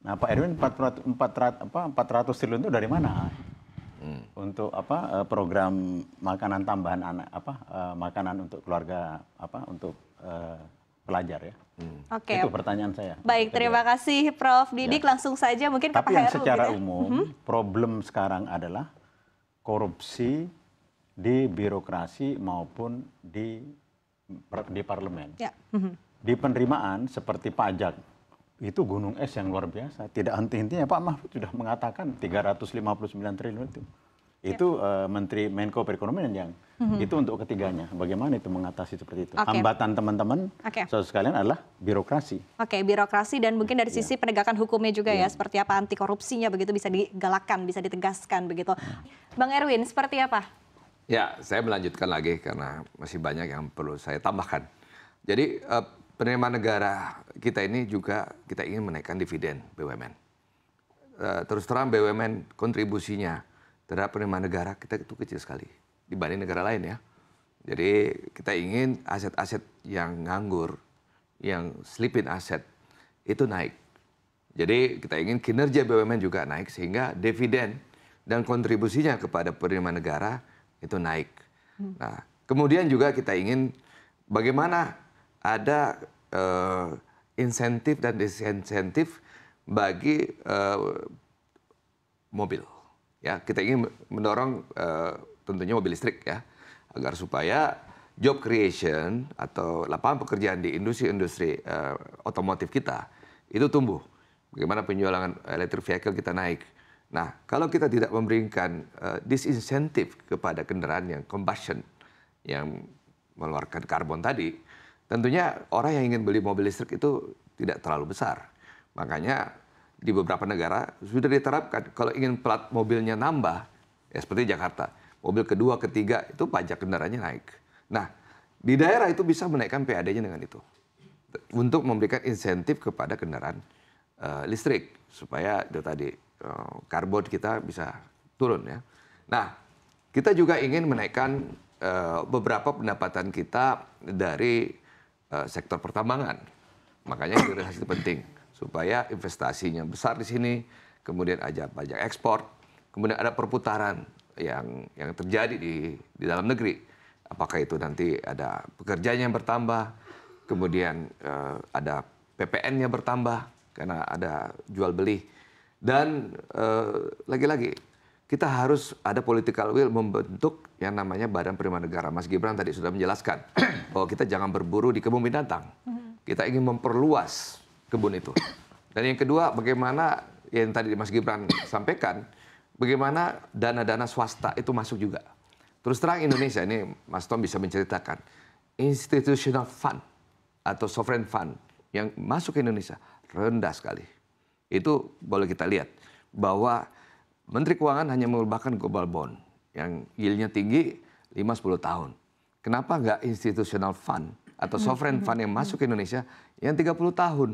Nah, Pak Erwin 400 400 apa 400 triliun itu dari mana? Hmm. Untuk apa eh, program makanan tambahan anak apa eh, makanan untuk keluarga apa untuk uh, pelajar ya. Hmm. Oke. Okay. Itu pertanyaan saya. Baik, terima kasih Prof Didik. Ya. Langsung saja mungkin Tapi yang secara gitu. umum -hmm. problem sekarang adalah korupsi di birokrasi maupun di di parlemen. Ya. -hmm. Di penerimaan seperti pajak itu gunung es yang luar biasa. Tidak henti-hentinya Pak Mahfud sudah mengatakan 359 triliun itu. Ya. Itu ya. uh, Menteri Menko Perekonomian yang mm-hmm. itu untuk ketiganya. Bagaimana itu mengatasi seperti itu? Okay. Hambatan teman-teman okay. sekalian adalah birokrasi. Oke, okay, birokrasi dan mungkin dari ya. sisi ya. penegakan hukumnya juga ya. ya, seperti apa anti korupsinya begitu bisa digalakkan, bisa ditegaskan begitu. Bang Erwin, seperti apa? Ya, saya melanjutkan lagi karena masih banyak yang perlu saya tambahkan. Jadi uh, Penerima negara kita ini juga kita ingin menaikkan dividen BUMN. Eh, terus terang BUMN kontribusinya terhadap penerima negara kita itu kecil sekali dibanding negara lain ya. Jadi kita ingin aset-aset yang nganggur, yang sleeping aset itu naik. Jadi kita ingin kinerja BUMN juga naik sehingga dividen dan kontribusinya kepada penerima negara itu naik. Hmm. Nah, kemudian juga kita ingin bagaimana ada Eh, insentif dan disinsentif bagi eh, mobil. Ya, kita ingin mendorong eh, tentunya mobil listrik ya agar supaya job creation atau lapangan pekerjaan di industri-industri uh, otomotif kita itu tumbuh. Bagaimana penjualan electric vehicle kita naik. Nah, kalau kita tidak memberikan uh, disinsentif kepada kendaraan yang combustion yang mengeluarkan karbon tadi, Tentunya orang yang ingin beli mobil listrik itu tidak terlalu besar. Makanya di beberapa negara sudah diterapkan kalau ingin plat mobilnya nambah, ya seperti Jakarta, mobil kedua, ketiga itu pajak kendaraannya naik. Nah, di daerah itu bisa menaikkan PAD-nya dengan itu. Untuk memberikan insentif kepada kendaraan uh, listrik supaya itu tadi uh, karbon kita bisa turun ya. Nah, kita juga ingin menaikkan uh, beberapa pendapatan kita dari Eh, sektor pertambangan. Makanya hilirisasi itu penting supaya investasinya besar di sini, kemudian ada pajak ekspor, kemudian ada perputaran yang yang terjadi di di dalam negeri. Apakah itu nanti ada pekerjanya yang bertambah, kemudian uh, ada PPN-nya bertambah karena ada jual beli dan lagi eh, lagi-lagi kita harus ada political will membentuk yang namanya Badan Prima Negara. Mas Gibran tadi sudah menjelaskan bahwa kita jangan berburu di kebun binatang. Mm-hmm. Kita ingin memperluas kebun itu. Dan yang kedua, bagaimana yang tadi Mas Gibran sampaikan, bagaimana dana-dana swasta itu masuk juga. Terus terang Indonesia, ini Mas Tom bisa menceritakan, institutional fund atau sovereign fund yang masuk ke Indonesia rendah sekali. Itu boleh kita lihat bahwa Menteri Keuangan hanya mengubahkan global bond yang yieldnya tinggi 5-10 tahun. Kenapa nggak institutional fund atau hmm, sovereign hmm, fund yang hmm. masuk ke Indonesia yang 30 tahun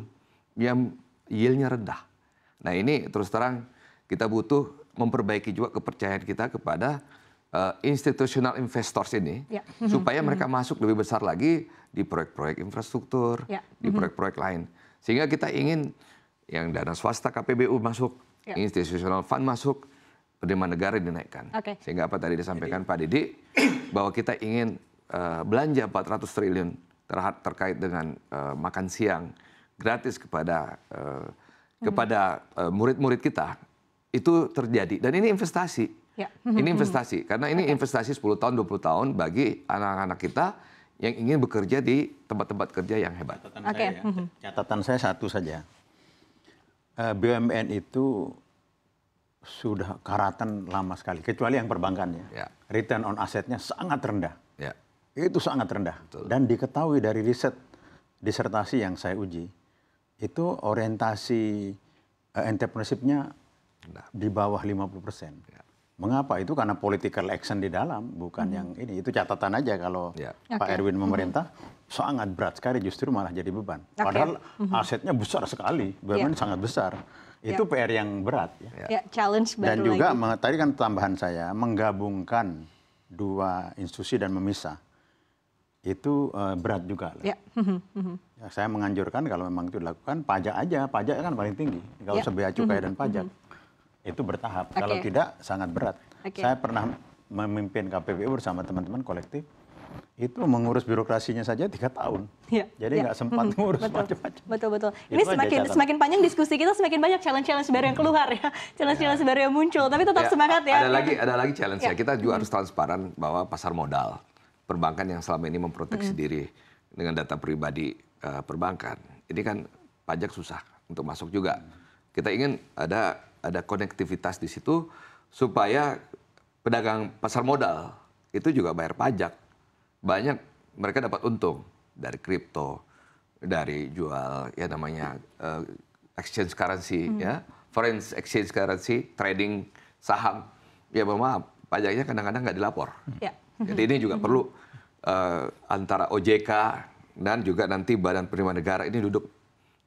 yang yieldnya rendah. Nah ini terus terang kita butuh memperbaiki juga kepercayaan kita kepada uh, institutional investors ini ya. supaya mereka masuk lebih besar lagi di proyek-proyek infrastruktur, ya. di proyek-proyek lain. Sehingga kita ingin yang dana swasta KPBU masuk, Ya. institusional fund masuk penerimaan negara dinaikkan. Okay. Sehingga apa tadi disampaikan Jadi. Pak Didi bahwa kita ingin uh, belanja 400 triliun terhad, terkait dengan uh, makan siang gratis kepada uh, kepada murid murid-murid kita itu terjadi dan ini investasi. Ya. Ini hmm. investasi karena ini okay. investasi 10 tahun 20 tahun bagi anak-anak kita yang ingin bekerja di tempat-tempat kerja yang hebat. Catatan okay. saya ya. Hmm. Catatan saya satu saja. BUMN itu sudah karatan lama sekali. Kecuali yang perbankannya. Ya. Return on asetnya sangat rendah. Ya. Itu sangat rendah. Betul. Dan diketahui dari riset disertasi yang saya uji, itu orientasi uh, entrepreneurship-nya nah. di bawah 50 persen. Ya. Mengapa? Itu karena political action di dalam, bukan hmm. yang ini. Itu catatan aja kalau ya. Pak okay. Erwin hmm. memerintah, hmm. sangat berat sekali justru malah jadi beban. Okay. Padahal hmm. asetnya besar sekali, BUMN ya. sangat besar. Ya. Itu ya. PR yang berat ya. ya. ya challenge baru Dan juga lagi. tadi kan tambahan saya menggabungkan dua institusi dan memisah itu uh, berat juga. Ya. Mhm, mhm. ya, saya menganjurkan kalau memang itu dilakukan pajak aja, pajak kan paling tinggi. Kalau ya. sebea cukai mhm, dan pajak itu bertahap. Okay. Kalau tidak sangat berat. Okay. Saya pernah memimpin KPPU bersama teman-teman kolektif itu mengurus birokrasinya saja tiga tahun. Ya, Jadi ya. nggak ya. sempat hmm, ngurus macam-macam. Betul betul. Ini semakin semakin panjang diskusi kita semakin banyak challenge-challenge baru yang keluar ya, challenge-challenge ya. baru yang muncul. Tapi tetap ya, semangat ya. Ada lagi ada lagi challenge ya. ya. Kita juga hmm. harus transparan bahwa pasar modal perbankan yang selama ini memproteksi hmm. diri dengan data pribadi uh, perbankan. Ini kan pajak susah untuk masuk juga. Kita ingin ada ada konektivitas di situ supaya pedagang pasar modal itu juga bayar pajak banyak mereka dapat untung dari kripto, dari jual ya namanya uh, exchange currency hmm. ya, foreign exchange currency, trading saham. Ya mohon maaf, pajaknya kadang-kadang nggak dilapor. Ya. Jadi ini juga perlu uh, antara OJK dan juga nanti Badan Penerimaan Negara ini duduk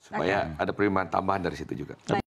supaya okay. ada penerimaan tambahan dari situ juga.